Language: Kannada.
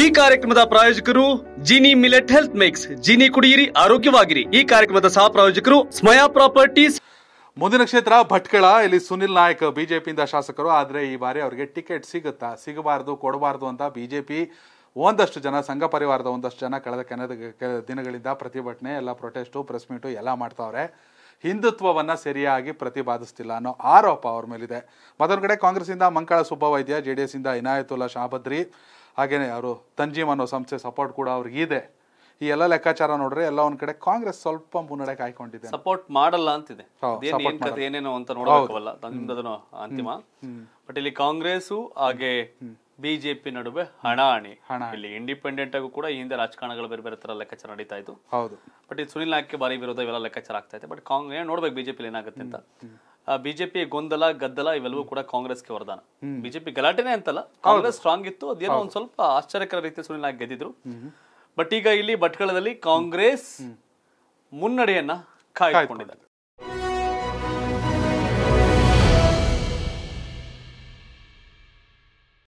ಈ ಕಾರ್ಯಕ್ರಮದ ಪ್ರಾಯೋಜಕರು Jeeni millet health mix Jeeni ಕುಡಿಯಿರಿ ಆರೋಗ್ಯವಾಗಿರಿ ಈ ಕಾರ್ಯಕ್ರಮದ ಸಹ ಪ್ರಾಯೋಜಕರು ಸ್ಮಯಾ ಪ್ರಾಪರ್ಟೀಸ್ ಮುಂದಿನ ಕ್ಷೇತ್ರ ಭಟ್ಕಳ ಇಲ್ಲಿ ಸುನಿಲ್ ನಾಯಕ್ ಬಿಜೆಪಿಯಿಂದ ಶಾಸಕರು ಆದರೆ ಈ ಬಾರಿ ಅವರಿಗೆ ಟಿಕೆಟ್ ಸಿಗುತ್ತಾ ಸಿಗಬಾರ್ದು ಕೊಡಬಾರ್ದು ಅಂತ ಬಿಜೆಪಿ ಒಂದಷ್ಟು ಜನ ಸಂಘ ಪರಿವಾರದ ಒಂದಷ್ಟು ಜನ ಕಳೆದ ಕೆನದ ದಿನಗಳಿಂದ ಪ್ರತಿಭಟನೆ ಎಲ್ಲ ಪ್ರೊಟೆಸ್ಟು ಪ್ರೆಸ್ ಮೀಟು ಎಲ್ಲ ಮಾಡ್ತಾವ್ರೆ ಹಿಂದುತ್ವವನ್ನು ಸರಿಯಾಗಿ ಪ್ರತಿಪಾದಿಸ್ತಿಲ್ಲ ಅನ್ನೋ ಆರೋಪ ಅವ್ರ ಮೇಲಿದೆ ಮತ್ತೊಂದು ಕಡೆ ಕಾಂಗ್ರೆಸ್ಸಿಂದ ಮಂಕಳ ಸುಬ್ಬವೈದ್ಯ ಜೆ ಡಿ ಇಂದ ಇನಾಯತುಲ್ಲಾ ಶಾಬದ್ರಿ ಹಾಗೆಯೇ ಅವರು ತಂಜೀಮ್ ಅನ್ನೋ ಸಂಸ್ಥೆ ಸಪೋರ್ಟ್ ಕೂಡ ಅವ್ರಿಗಿದೆ ಈ ಎಲ್ಲ ಲೆಕ್ಕಾಚಾರ ನೋಡ್ರೆ ಎಲ್ಲ ಒಂದ್ ಕಡೆ ಕಾಂಗ್ರೆಸ್ ಸ್ವಲ್ಪ ಮುನ್ನಡೆ ಕಾಯ್ಕೊಂಡಿದೆ ಸಪೋರ್ಟ್ ಮಾಡಲ್ಲ ಅಂತಿದೆ ಏನೇನೋ ಅಂತ ನೋಡೋಲ್ಲ ಅಂತಿಮ ಬಟ್ ಇಲ್ಲಿ ಕಾಂಗ್ರೆಸ್ ಹಾಗೆ ಬಿಜೆಪಿ ನಡುವೆ ಹಣಾಹಣಿ ಇಲ್ಲಿ ಇಂಡಿಪೆಂಡೆಂಟ್ ಆಗೂ ಕೂಡ ಈ ಹಿಂದೆ ರಾಜಕಾರಣಗಳು ಬೇರೆ ಬೇರೆ ತರ ಲೆಕ್ಕಾಚಾರ ನಡೀತಾ ಇತ್ತು ಹೌದು ಬಟ್ ಇದು ಸುನಿಲ್ ನಾಯ್ಕೆ ಬಾರಿ ವಿರೋಧ ಇವೆಲ್ಲ ಲೆಕ್ಕಾಚಾರ ಆಗ್ತಾ ಇದೆ ಬಟ್ ಕಾಂಗ್ರೆಸ್ ನೋಡ್ಬೇಕು ಬಿಜೆಪಿ ಏನಾಗುತ್ತೆ ಅಂತ ಬಿಜೆಪಿ ಗೊಂದಲ ಗದ್ದಲ ಇವೆಲ್ಲವೂ ಕೂಡ ಕಾಂಗ್ರೆಸ್ಗೆ ವರದಾನ ಬಿಜೆಪಿ ಗಲಾಟೆನೆ ಅಂತಲ್ಲ ಕಾಂಗ್ರೆಸ್ ಸ್ಟ್ರಾಂಗ್ ಇತ್ತು ಅದೇನೋ ಒಂದ್ ಸ್ವಲ್ಪ ಆಶ್ಚರ್ಯಕರ ರೀತಿಯ ಸುನಿಲ್ ಗೆದ್ದಿದ್ರು ಬಟ್ ಈಗ ಇಲ್ಲಿ ಭಟ್ಕಳದಲ್ಲಿ ಕಾಂಗ್ರೆಸ್ ಮುನ್ನಡೆಯನ್ನ ಕಾಯ್ದುಕೊಂಡಿದ್ದಾರೆ